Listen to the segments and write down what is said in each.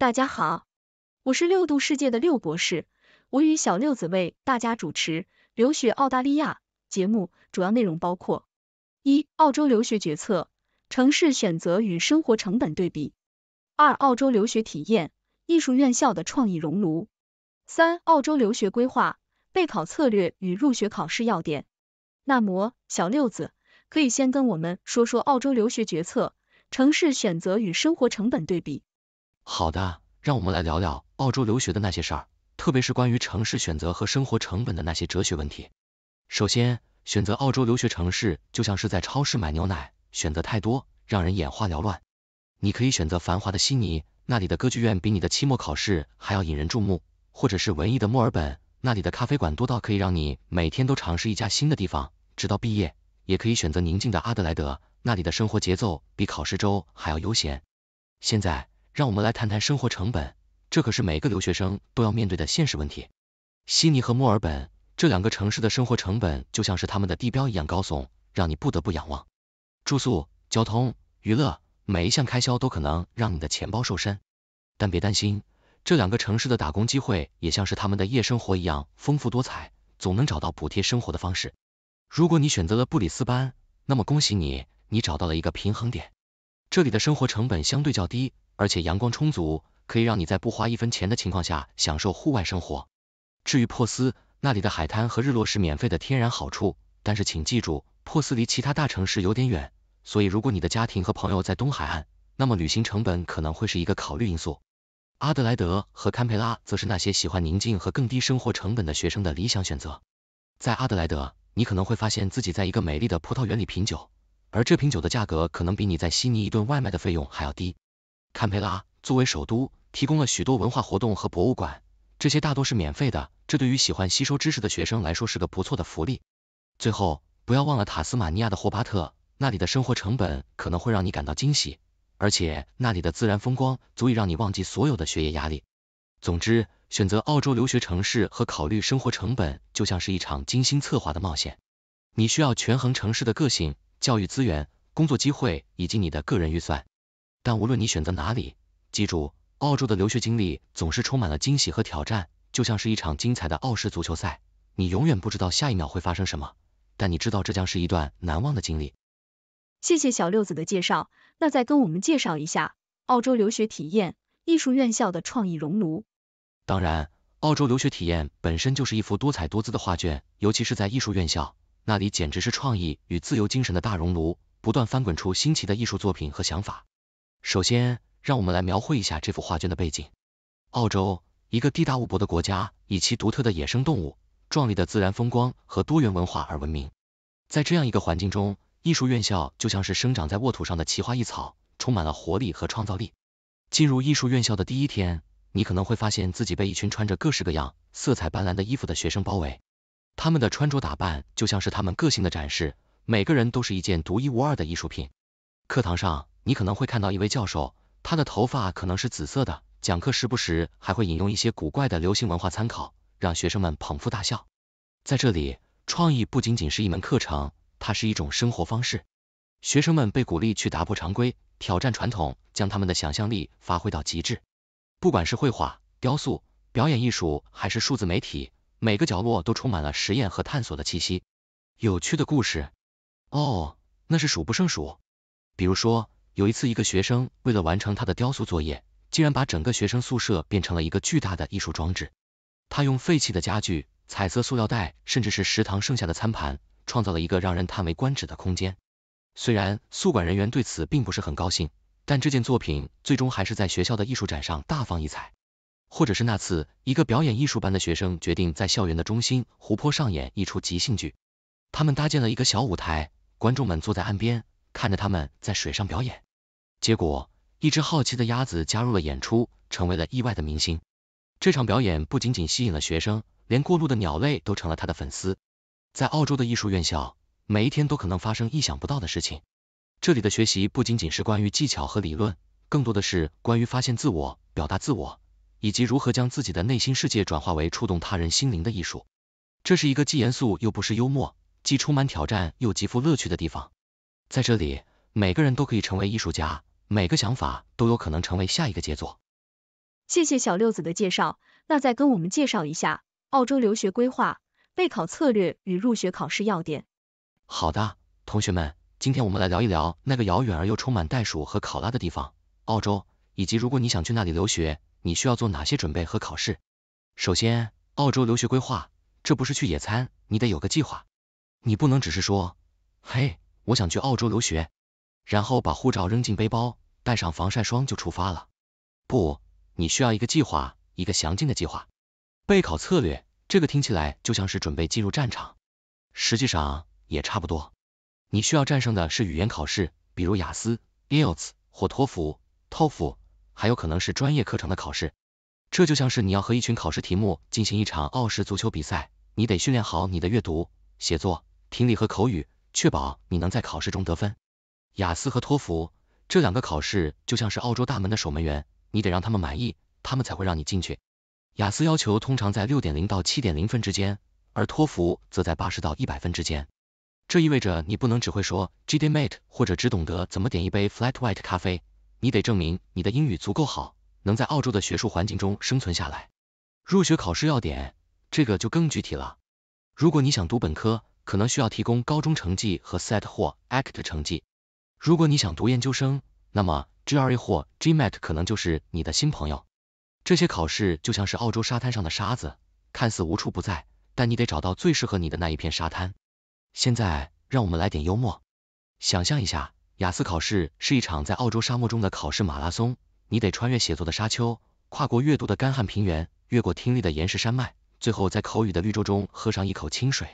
大家好，我是六度世界的六博士，我与小六子为大家主持《留学澳大利亚》节目，主要内容包括：一、澳洲留学决策、城市选择与生活成本对比；二、澳洲留学体验、艺术院校的创意熔炉；三、澳洲留学规划、备考策略与入学考试要点。那么，小六子可以先跟我们说说澳洲留学决策、城市选择与生活成本对比。好的，让我们来聊聊澳洲留学的那些事儿，特别是关于城市选择和生活成本的那些哲学问题。首先，选择澳洲留学城市就像是在超市买牛奶，选择太多让人眼花缭乱。你可以选择繁华的悉尼，那里的歌剧院比你的期末考试还要引人注目；或者是文艺的墨尔本，那里的咖啡馆多到可以让你每天都尝试一家新的地方，直到毕业。也可以选择宁静的阿德莱德，那里的生活节奏比考试周还要悠闲。现在。让我们来谈谈生活成本，这可是每个留学生都要面对的现实问题。悉尼和墨尔本这两个城市的生活成本就像是他们的地标一样高耸，让你不得不仰望。住宿、交通、娱乐，每一项开销都可能让你的钱包瘦身。但别担心，这两个城市的打工机会也像是他们的夜生活一样丰富多彩，总能找到补贴生活的方式。如果你选择了布里斯班，那么恭喜你，你找到了一个平衡点，这里的生活成本相对较低。而且阳光充足，可以让你在不花一分钱的情况下享受户外生活。至于珀斯，那里的海滩和日落是免费的天然好处。但是请记住，珀斯离其他大城市有点远，所以如果你的家庭和朋友在东海岸，那么旅行成本可能会是一个考虑因素。阿德莱德和堪培拉则是那些喜欢宁静和更低生活成本的学生的理想选择。在阿德莱德，你可能会发现自己在一个美丽的葡萄园里品酒，而这瓶酒的价格可能比你在悉尼一顿外卖的费用还要低。堪培拉作为首都，提供了许多文化活动和博物馆，这些大多是免费的，这对于喜欢吸收知识的学生来说是个不错的福利。最后，不要忘了塔斯马尼亚的霍巴特，那里的生活成本可能会让你感到惊喜，而且那里的自然风光足以让你忘记所有的学业压力。总之，选择澳洲留学城市和考虑生活成本，就像是一场精心策划的冒险。你需要权衡城市的个性、教育资源、工作机会以及你的个人预算。但无论你选择哪里，记住，澳洲的留学经历总是充满了惊喜和挑战，就像是一场精彩的澳式足球赛，你永远不知道下一秒会发生什么。但你知道，这将是一段难忘的经历。谢谢小六子的介绍，那再跟我们介绍一下澳洲留学体验，艺术院校的创意熔炉。当然，澳洲留学体验本身就是一幅多彩多姿的画卷，尤其是在艺术院校，那里简直是创意与自由精神的大熔炉，不断翻滚出新奇的艺术作品和想法。首先，让我们来描绘一下这幅画卷的背景。澳洲，一个地大物博的国家，以其独特的野生动物、壮丽的自然风光和多元文化而闻名。在这样一个环境中，艺术院校就像是生长在沃土上的奇花异草，充满了活力和创造力。进入艺术院校的第一天，你可能会发现自己被一群穿着各式各样、色彩斑斓的衣服的学生包围，他们的穿着打扮就像是他们个性的展示，每个人都是一件独一无二的艺术品。课堂上，你可能会看到一位教授，他的头发可能是紫色的，讲课时不时还会引用一些古怪的流行文化参考，让学生们捧腹大笑。在这里，创意不仅仅是一门课程，它是一种生活方式。学生们被鼓励去打破常规，挑战传统，将他们的想象力发挥到极致。不管是绘画、雕塑、表演艺术，还是数字媒体，每个角落都充满了实验和探索的气息。有趣的故事，哦，那是数不胜数，比如说。有一次，一个学生为了完成他的雕塑作业，竟然把整个学生宿舍变成了一个巨大的艺术装置。他用废弃的家具、彩色塑料袋，甚至是食堂剩下的餐盘，创造了一个让人叹为观止的空间。虽然宿管人员对此并不是很高兴，但这件作品最终还是在学校的艺术展上大放异彩。或者是那次，一个表演艺术班的学生决定在校园的中心湖泊上演一出即兴剧。他们搭建了一个小舞台，观众们坐在岸边，看着他们在水上表演。结果，一只好奇的鸭子加入了演出，成为了意外的明星。这场表演不仅仅吸引了学生，连过路的鸟类都成了他的粉丝。在澳洲的艺术院校，每一天都可能发生意想不到的事情。这里的学习不仅仅是关于技巧和理论，更多的是关于发现自我、表达自我，以及如何将自己的内心世界转化为触动他人心灵的艺术。这是一个既严肃又不失幽默，既充满挑战又极富乐趣的地方。在这里，每个人都可以成为艺术家。每个想法都有可能成为下一个杰作。谢谢小六子的介绍，那再跟我们介绍一下澳洲留学规划、备考策略与入学考试要点。好的，同学们，今天我们来聊一聊那个遥远而又充满袋鼠和考拉的地方——澳洲，以及如果你想去那里留学，你需要做哪些准备和考试。首先，澳洲留学规划，这不是去野餐，你得有个计划。你不能只是说，嘿，我想去澳洲留学。然后把护照扔进背包，带上防晒霜就出发了。不，你需要一个计划，一个详尽的计划。备考策略，这个听起来就像是准备进入战场，实际上也差不多。你需要战胜的是语言考试，比如雅思、IELTS 或托福、TOEFL，还有可能是专业课程的考试。这就像是你要和一群考试题目进行一场奥式足球比赛，你得训练好你的阅读、写作、听力和口语，确保你能在考试中得分。雅思和托福这两个考试就像是澳洲大门的守门员，你得让他们满意，他们才会让你进去。雅思要求通常在六点零到七点零分之间，而托福则在八十到一百分之间。这意味着你不能只会说 G D Mate 或者只懂得怎么点一杯 Flat White 咖啡，你得证明你的英语足够好，能在澳洲的学术环境中生存下来。入学考试要点这个就更具体了。如果你想读本科，可能需要提供高中成绩和 SAT 或 ACT 成绩。如果你想读研究生，那么 GRE 或 GMAT 可能就是你的新朋友。这些考试就像是澳洲沙滩上的沙子，看似无处不在，但你得找到最适合你的那一片沙滩。现在，让我们来点幽默，想象一下，雅思考试是一场在澳洲沙漠中的考试马拉松，你得穿越写作的沙丘，跨过阅读的干旱平原，越过听力的岩石山脉，最后在口语的绿洲中喝上一口清水。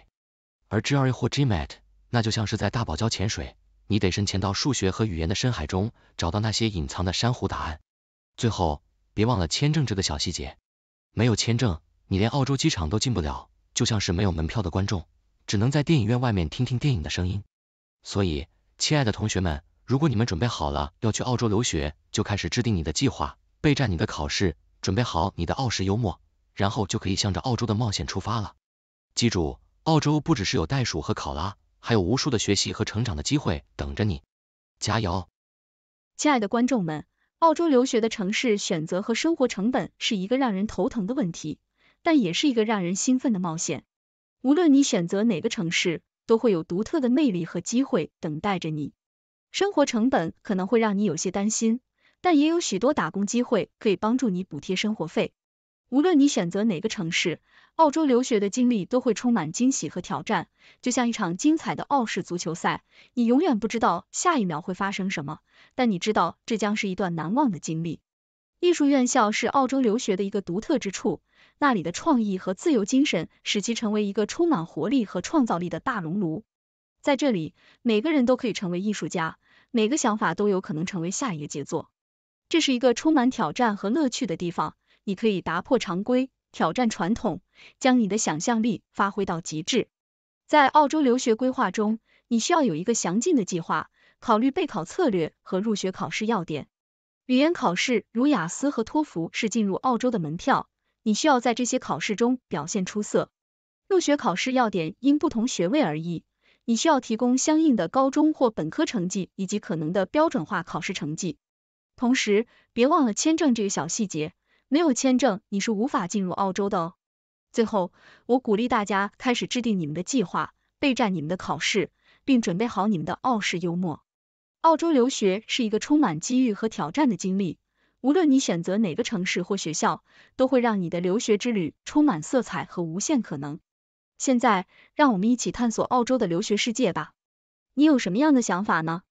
而 GRE 或 GMAT，那就像是在大堡礁潜水。你得深潜到数学和语言的深海中，找到那些隐藏的珊瑚答案。最后，别忘了签证这个小细节，没有签证，你连澳洲机场都进不了，就像是没有门票的观众，只能在电影院外面听听电影的声音。所以，亲爱的同学们，如果你们准备好了要去澳洲留学，就开始制定你的计划，备战你的考试，准备好你的澳式幽默，然后就可以向着澳洲的冒险出发了。记住，澳洲不只是有袋鼠和考拉。还有无数的学习和成长的机会等着你，加油！亲爱的观众们，澳洲留学的城市选择和生活成本是一个让人头疼的问题，但也是一个让人兴奋的冒险。无论你选择哪个城市，都会有独特的魅力和机会等待着你。生活成本可能会让你有些担心，但也有许多打工机会可以帮助你补贴生活费。无论你选择哪个城市，澳洲留学的经历都会充满惊喜和挑战，就像一场精彩的澳式足球赛，你永远不知道下一秒会发生什么，但你知道这将是一段难忘的经历。艺术院校是澳洲留学的一个独特之处，那里的创意和自由精神使其成为一个充满活力和创造力的大熔炉，在这里，每个人都可以成为艺术家，每个想法都有可能成为下一个杰作，这是一个充满挑战和乐趣的地方。你可以打破常规，挑战传统，将你的想象力发挥到极致。在澳洲留学规划中，你需要有一个详尽的计划，考虑备考策略和入学考试要点。语言考试如雅思和托福是进入澳洲的门票，你需要在这些考试中表现出色。入学考试要点因不同学位而异，你需要提供相应的高中或本科成绩以及可能的标准化考试成绩。同时，别忘了签证这个小细节。没有签证，你是无法进入澳洲的哦。最后，我鼓励大家开始制定你们的计划，备战你们的考试，并准备好你们的澳式幽默。澳洲留学是一个充满机遇和挑战的经历，无论你选择哪个城市或学校，都会让你的留学之旅充满色彩和无限可能。现在，让我们一起探索澳洲的留学世界吧。你有什么样的想法呢？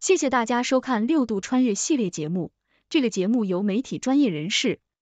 谢谢大家收看六度穿越系列节目。这个节目由媒体专业人士。